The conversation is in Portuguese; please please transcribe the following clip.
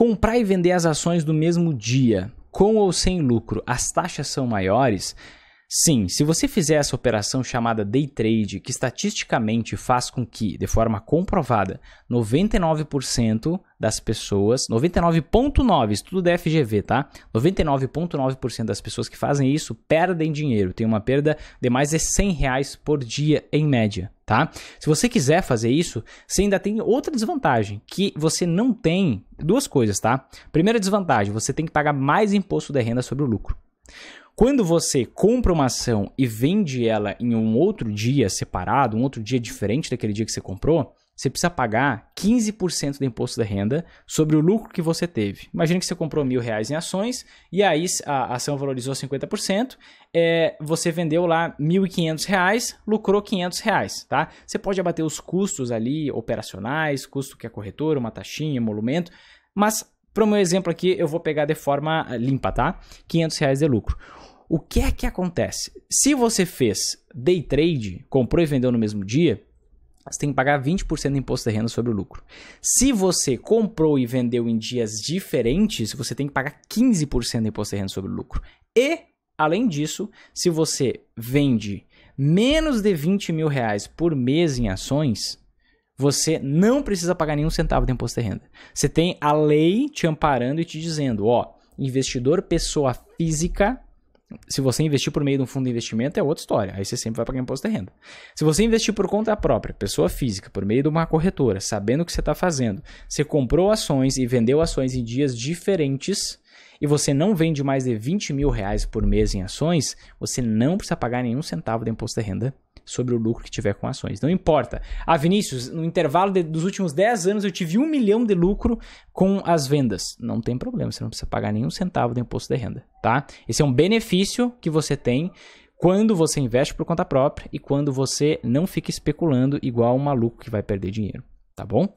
Comprar e vender as ações no mesmo dia, com ou sem lucro, as taxas são maiores? Sim, se você fizer essa operação chamada day trade, que estatisticamente faz com que, de forma comprovada, 99% das pessoas, 99.9, tudo da é FGV, tá? 99.9% das pessoas que fazem isso perdem dinheiro, tem uma perda de mais de 100 reais por dia em média tá? Se você quiser fazer isso, você ainda tem outra desvantagem, que você não tem duas coisas, tá? Primeira desvantagem, você tem que pagar mais imposto de renda sobre o lucro. Quando você compra uma ação e vende ela em um outro dia separado, um outro dia diferente daquele dia que você comprou, você precisa pagar 15% do imposto da renda sobre o lucro que você teve. Imagina que você comprou mil reais em ações e aí a ação valorizou 50%, é, você vendeu lá 1.500 reais, lucrou 500 reais, tá? Você pode abater os custos ali operacionais, custo que é corretora, uma taxinha, emolumento, mas para o meu exemplo aqui eu vou pegar de forma ah, limpa, tá? 500 reais de lucro. O que é que acontece? Se você fez day trade, comprou e vendeu no mesmo dia, você tem que pagar 20% de imposto de renda sobre o lucro. Se você comprou e vendeu em dias diferentes, você tem que pagar 15% de imposto de renda sobre o lucro. E, além disso, se você vende menos de 20 mil reais por mês em ações, você não precisa pagar nenhum centavo de imposto de renda. Você tem a lei te amparando e te dizendo: ó, investidor pessoa física se você investir por meio de um fundo de investimento, é outra história. Aí você sempre vai pagar imposto de renda. Se você investir por conta própria, pessoa física, por meio de uma corretora, sabendo o que você está fazendo, você comprou ações e vendeu ações em dias diferentes e você não vende mais de 20 mil reais por mês em ações, você não precisa pagar nenhum centavo de imposto de renda sobre o lucro que tiver com ações. Não importa. Ah, Vinícius, no intervalo de, dos últimos 10 anos eu tive um milhão de lucro com as vendas. Não tem problema, você não precisa pagar nenhum centavo de imposto de renda, tá? Esse é um benefício que você tem quando você investe por conta própria e quando você não fica especulando igual um maluco que vai perder dinheiro, tá bom?